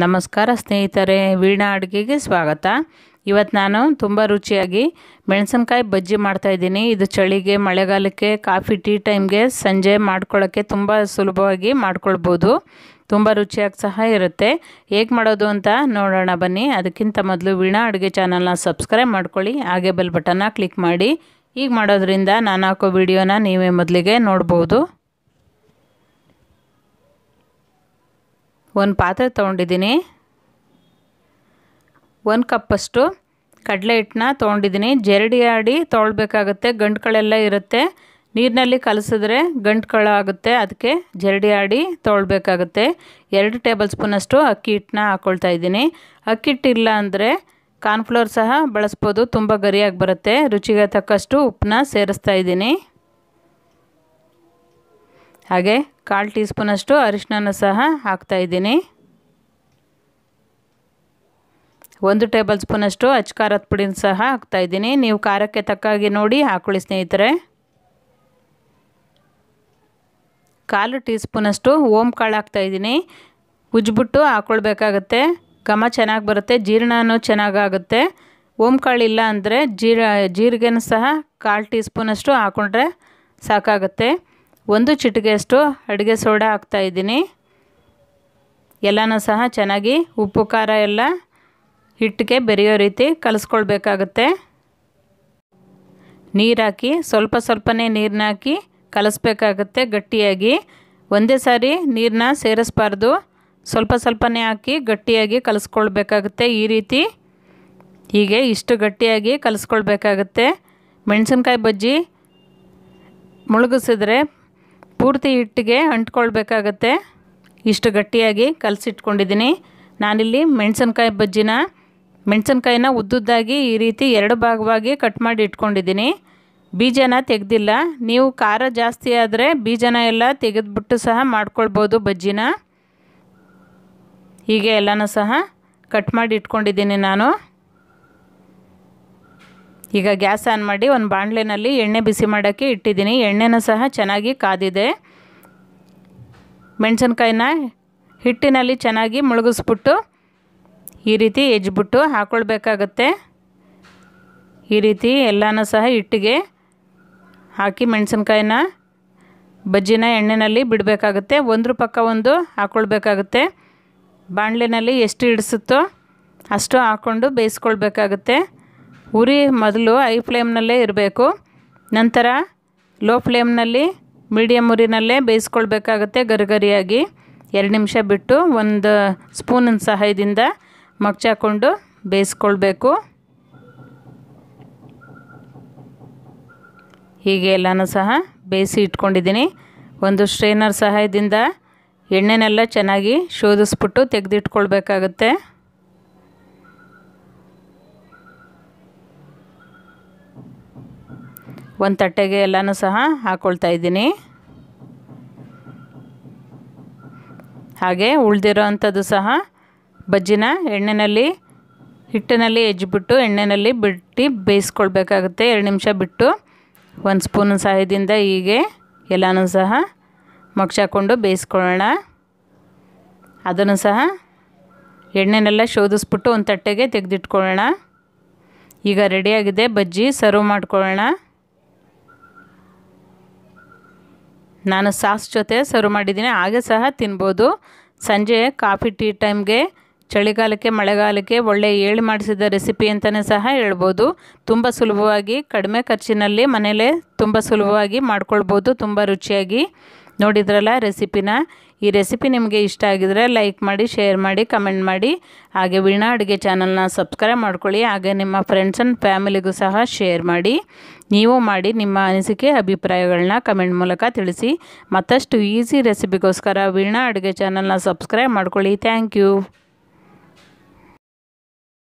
ನಮಸ್ಕಾರ ಸ್ನೇಹಿತರೆ ವೀಣಾ ಅಡುಗೆಗೆ ಸ್ವಾಗತ ಇವತ್ತು ನಾನು ತುಂಬ ರುಚಿಯಾಗಿ ಮೆಣಸಿನ್ಕಾಯಿ ಬಜ್ಜಿ ಮಾಡ್ತಾಯಿದ್ದೀನಿ ಇದು ಚಳಿಗೆ ಮಳೆಗಾಲಕ್ಕೆ ಕಾಫಿ ಟೀ ಟೈಮ್ಗೆ ಸಂಜೆ ಮಾಡ್ಕೊಳ್ಳೋಕ್ಕೆ ತುಂಬ ಸುಲಭವಾಗಿ ಮಾಡ್ಕೊಳ್ಬೋದು ತುಂಬ ರುಚಿಯಾಗಿ ಸಹ ಇರುತ್ತೆ ಹೇಗೆ ಮಾಡೋದು ಅಂತ ನೋಡೋಣ ಬನ್ನಿ ಅದಕ್ಕಿಂತ ಮೊದಲು ವೀಣಾ ಅಡುಗೆ ಚಾನಲ್ನ ಸಬ್ಸ್ಕ್ರೈಬ್ ಮಾಡ್ಕೊಳ್ಳಿ ಹಾಗೆ ಬೆಲ್ ಬಟನ್ನ ಕ್ಲಿಕ್ ಮಾಡಿ ಈಗ ಮಾಡೋದ್ರಿಂದ ನಾನು ಹಾಕೋ ವಿಡಿಯೋನ ನೀವೇ ಮೊದಲಿಗೆ ನೋಡ್ಬೋದು ಒಂದು ಪಾತ್ರೆ ತೊಗೊಂಡಿದ್ದೀನಿ ಒಂದು ಕಪ್ಪಷ್ಟು ಕಡಲೆ ಹಿಟ್ಟನ್ನ ತೊಗೊಂಡಿದ್ದೀನಿ ಜರಡಿ ಆಡಿ ತೊಗೊಳ್ಬೇಕಾಗುತ್ತೆ ಗಂಟುಗಳೆಲ್ಲ ಇರುತ್ತೆ ನೀರಿನಲ್ಲಿ ಕಲಸಿದ್ರೆ ಗಂಟುಗಳಾಗುತ್ತೆ ಅದಕ್ಕೆ ಜರಡಿ ಆಡಿ ತೊಳ್ಬೇಕಾಗುತ್ತೆ ಎರಡು ಟೇಬಲ್ ಸ್ಪೂನಷ್ಟು ಅಕ್ಕಿ ಹಿಟ್ಟನ್ನ ಹಾಕ್ಕೊಳ್ತಾ ಇದ್ದೀನಿ ಅಕ್ಕಿ ಹಿಟ್ಟಿಲ್ಲ ಅಂದರೆ ಕಾರ್ನ್ಫ್ಲೋರ್ ಸಹ ಬಳಸ್ಬೋದು ತುಂಬ ಗರಿಯಾಗಿ ಬರುತ್ತೆ ರುಚಿಗೆ ತಕ್ಕಷ್ಟು ಉಪ್ಪನ್ನ ಸೇರಿಸ್ತಾ ಇದ್ದೀನಿ ಹಾಗೆ ಕಾಲು ಟೀ ಸ್ಪೂನಷ್ಟು ಅರಿಶಿನ ಸಹ ಹಾಕ್ತಾಯಿದ್ದೀನಿ ಒಂದು ಟೇಬಲ್ ಸ್ಪೂನಷ್ಟು ಅಚ್ಚ ಖಾರದ ಪುಡಿನ ಸಹ ಹಾಕ್ತಾಯಿದ್ದೀನಿ ನೀವು ಖಾರಕ್ಕೆ ತಕ್ಕಾಗಿ ನೋಡಿ ಹಾಕೊಳ್ಳಿ ಸ್ನೇಹಿತರೆ ಕಾಲು ಟೀ ಸ್ಪೂನಷ್ಟು ಓಮ್ ಕಾಳು ಹಾಕ್ತಾಯಿದ್ದೀನಿ ಉಜ್ಬಿಟ್ಟು ಹಾಕ್ಕೊಳ್ಬೇಕಾಗತ್ತೆ ಘಮ ಚೆನ್ನಾಗಿ ಬರುತ್ತೆ ಜೀರ್ಣನೂ ಚೆನ್ನಾಗಾಗುತ್ತೆ ಓಮ್ ಕಾಳು ಇಲ್ಲ ಅಂದರೆ ಜೀರ ಜೀರಿಗೆನೂ ಸಹ ಕಾಲು ಟೀ ಸ್ಪೂನಷ್ಟು ಹಾಕ್ಕೊಂಡ್ರೆ ಸಾಕಾಗುತ್ತೆ ಒಂದು ಚಿಟಿಕೆಯಷ್ಟು ಅಡುಗೆ ಸೋಡಾ ಹಾಕ್ತಾಯಿದ್ದೀನಿ ಎಲ್ಲನೂ ಸಹ ಚೆನ್ನಾಗಿ ಉಪ್ಪು ಖಾರ ಎಲ್ಲ ಹಿಟ್ಟಿಗೆ ಬೆರೆಯೋ ರೀತಿ ಕಲಿಸ್ಕೊಳ್ಬೇಕಾಗತ್ತೆ ನೀರಾಕಿ ಹಾಕಿ ಸ್ವಲ್ಪ ಸ್ವಲ್ಪನೇ ನೀರನ್ನ ಹಾಕಿ ಕಲಿಸ್ಬೇಕಾಗತ್ತೆ ಗಟ್ಟಿಯಾಗಿ ಒಂದೇ ಸಾರಿ ನೀರನ್ನ ಸೇರಿಸ್ಬಾರ್ದು ಸ್ವಲ್ಪ ಸ್ವಲ್ಪನೇ ಹಾಕಿ ಗಟ್ಟಿಯಾಗಿ ಕಲಿಸ್ಕೊಳ್ಬೇಕಾಗುತ್ತೆ ಈ ರೀತಿ ಹೀಗೆ ಇಷ್ಟು ಗಟ್ಟಿಯಾಗಿ ಕಲಿಸ್ಕೊಳ್ಬೇಕಾಗತ್ತೆ ಮೆಣಸಿನ್ಕಾಯಿ ಬಜ್ಜಿ ಮುಳುಗಿಸಿದ್ರೆ ಪೂರ್ತಿ ಹಿಟ್ಟಿಗೆ ಅಂಟ್ಕೊಳ್ಬೇಕಾಗತ್ತೆ ಇಷ್ಟು ಗಟ್ಟಿಯಾಗಿ ಕಲಸಿಟ್ಕೊಂಡಿದ್ದೀನಿ ನಾನಿಲ್ಲಿ ಮೆಣಸಿನ್ಕಾಯಿ ಬಜ್ಜಿನ ಮೆಣಸಿನ್ಕಾಯಿನ ಉದ್ದುದ್ದಾಗಿ ಈ ರೀತಿ ಎರಡು ಭಾಗವಾಗಿ ಕಟ್ ಮಾಡಿ ಇಟ್ಕೊಂಡಿದ್ದೀನಿ ಬೀಜನ ತೆಗೆದಿಲ್ಲ ನೀವು ಖಾರ ಜಾಸ್ತಿ ಆದರೆ ಬೀಜನ ಎಲ್ಲ ತೆಗೆದುಬಿಟ್ಟು ಸಹ ಮಾಡ್ಕೊಳ್ಬೋದು ಬಜ್ಜಿನ ಹೀಗೆ ಎಲ್ಲನೂ ಸಹ ಕಟ್ ಮಾಡಿ ಇಟ್ಕೊಂಡಿದ್ದೀನಿ ನಾನು ಈಗ ಗ್ಯಾಸ್ ಆನ್ ಮಾಡಿ ಒಂದು ಬಾಣಲೆನಲ್ಲಿ ಎಣ್ಣೆ ಬಿಸಿ ಮಾಡೋಕ್ಕೆ ಇಟ್ಟಿದ್ದೀನಿ ಎಣ್ಣೆನೂ ಸಹ ಚೆನ್ನಾಗಿ ಕಾದಿದೆ ಮೆಣಸಿನ್ಕಾಯಿನ ಹಿಟ್ಟಿನಲ್ಲಿ ಚೆನ್ನಾಗಿ ಮುಳುಗಿಸ್ಬಿಟ್ಟು ಈ ರೀತಿ ಹೆಜ್ಬಿಟ್ಟು ಹಾಕ್ಕೊಳ್ಬೇಕಾಗತ್ತೆ ಈ ರೀತಿ ಎಲ್ಲನೂ ಸಹ ಹಿಟ್ಟಿಗೆ ಹಾಕಿ ಮೆಣಸಿನ್ಕಾಯಿನ ಬಜ್ಜಿನ ಎಣ್ಣೆಯಲ್ಲಿ ಬಿಡಬೇಕಾಗುತ್ತೆ ಒಂದ್ರ ಪಕ್ಕ ಒಂದು ಹಾಕ್ಕೊಳ್ಬೇಕಾಗುತ್ತೆ ಬಾಣಲೆನಲ್ಲಿ ಎಷ್ಟು ಹಿಡಿಸುತ್ತೋ ಅಷ್ಟು ಹಾಕ್ಕೊಂಡು ಬೇಯಿಸ್ಕೊಳ್ಬೇಕಾಗುತ್ತೆ ಉರಿ ಮೊದಲು ಐ ಫ್ಲೇಮ್ನಲ್ಲೇ ಇರಬೇಕು ನಂತರ ಲೋ ಫ್ಲೇಮ್ನಲ್ಲಿ ಮೀಡಿಯಮ್ ಉರಿನಲ್ಲೇ ಬೇಯಿಸ್ಕೊಳ್ಬೇಕಾಗತ್ತೆ ಗರಿಗರಿಯಾಗಿ ಎರಡು ನಿಮಿಷ ಬಿಟ್ಟು ಒಂದು ಸ್ಪೂನಿನ ಸಹಾಯದಿಂದ ಮಗ್ಚಾಕೊಂಡು ಬೇಯಿಸ್ಕೊಳ್ಬೇಕು ಹೀಗೆ ಎಲ್ಲನೂ ಸಹ ಬೇಯಿಸಿ ಇಟ್ಕೊಂಡಿದ್ದೀನಿ ಒಂದು ಸ್ಟ್ರೈನರ್ ಸಹಾಯದಿಂದ ಎಣ್ಣೆನೆಲ್ಲ ಚೆನ್ನಾಗಿ ಶೋಧಿಸ್ಬಿಟ್ಟು ತೆಗೆದಿಟ್ಕೊಳ್ಬೇಕಾಗತ್ತೆ ಒಂದು ತಟ್ಟೆಗೆ ಎಲ್ಲನೂ ಸಹ ಹಾಕ್ಕೊಳ್ತಾ ಇದ್ದೀನಿ ಹಾಗೆ ಉಳಿದಿರೋ ಅಂಥದ್ದು ಸಹ ಬಜ್ಜಿನ ಎಣ್ಣೆಯಲ್ಲಿ ಹಿಟ್ಟಿನಲ್ಲಿ ಎಜ್ಜಿಬಿಟ್ಟು ಎಣ್ಣೆಯಲ್ಲಿ ಬಿಟ್ಟು ಬೇಯಿಸ್ಕೊಳ್ಬೇಕಾಗುತ್ತೆ ಎರಡು ನಿಮಿಷ ಬಿಟ್ಟು ಒಂದು ಸ್ಪೂನ್ ಸಹಾಯದಿಂದ ಹೀಗೆ ಎಲ್ಲನೂ ಸಹ ಹಾಕೊಂಡು ಬೇಯಿಸ್ಕೊಳ್ಳೋಣ ಅದನ್ನು ಸಹ ಎಣ್ಣೆನೆಲ್ಲ ಶೋಧಿಸ್ಬಿಟ್ಟು ಒಂದು ತಟ್ಟೆಗೆ ತೆಗೆದಿಟ್ಕೊಳ್ಳೋಣ ಈಗ ರೆಡಿಯಾಗಿದೆ ಬಜ್ಜಿ ಸರ್ವ್ ಮಾಡ್ಕೊಳ್ಳೋಣ ನಾನು ಸಾಸ್ ಜೊತೆ ಸರ್ವ್ ಮಾಡಿದ್ದೀನಿ ಹಾಗೆ ಸಹ ತಿನ್ಬೋದು ಸಂಜೆ ಕಾಫಿ ಟೀ ಟೈಮ್ಗೆ ಚಳಿಗಾಲಕ್ಕೆ ಮಳೆಗಾಲಕ್ಕೆ ಒಳ್ಳೆ ಏಳು ಮಾಡಿಸಿದ ರೆಸಿಪಿ ಅಂತಲೇ ಸಹ ಹೇಳ್ಬೋದು ತುಂಬ ಸುಲಭವಾಗಿ ಕಡಿಮೆ ಖರ್ಚಿನಲ್ಲಿ ಮನೇಲೆ ತುಂಬ ಸುಲಭವಾಗಿ ಮಾಡ್ಕೊಳ್ಬೋದು ತುಂಬ ರುಚಿಯಾಗಿ ನೋಡಿದ್ರಲ್ಲ ರೆಸಿಪಿನ ಈ ರೆಸಿಪಿ ನಿಮಗೆ ಇಷ್ಟ ಆಗಿದರೆ ಲೈಕ್ ಮಾಡಿ ಶೇರ್ ಮಾಡಿ ಕಮೆಂಟ್ ಮಾಡಿ ಹಾಗೆ ವೀಣಾ ಅಡುಗೆ ಚಾನಲ್ನ ಸಬ್ಸ್ಕ್ರೈಬ್ ಮಾಡ್ಕೊಳ್ಳಿ ಹಾಗೆ ನಿಮ್ಮ ಫ್ರೆಂಡ್ಸ್ ಆ್ಯಂಡ್ ಫ್ಯಾಮಿಲಿಗೂ ಸಹ ಶೇರ್ ಮಾಡಿ ನೀವು ಮಾಡಿ ನಿಮ್ಮ ಅನಿಸಿಕೆ ಅಭಿಪ್ರಾಯಗಳನ್ನ ಕಮೆಂಟ್ ಮೂಲಕ ತಿಳಿಸಿ ಮತ್ತಷ್ಟು ಈಸಿ ರೆಸಿಪಿಗೋಸ್ಕರ ವೀಣಾ ಅಡುಗೆ ಚಾನಲ್ನ ಸಬ್ಸ್ಕ್ರೈಬ್ ಮಾಡ್ಕೊಳ್ಳಿ ಥ್ಯಾಂಕ್ ಯು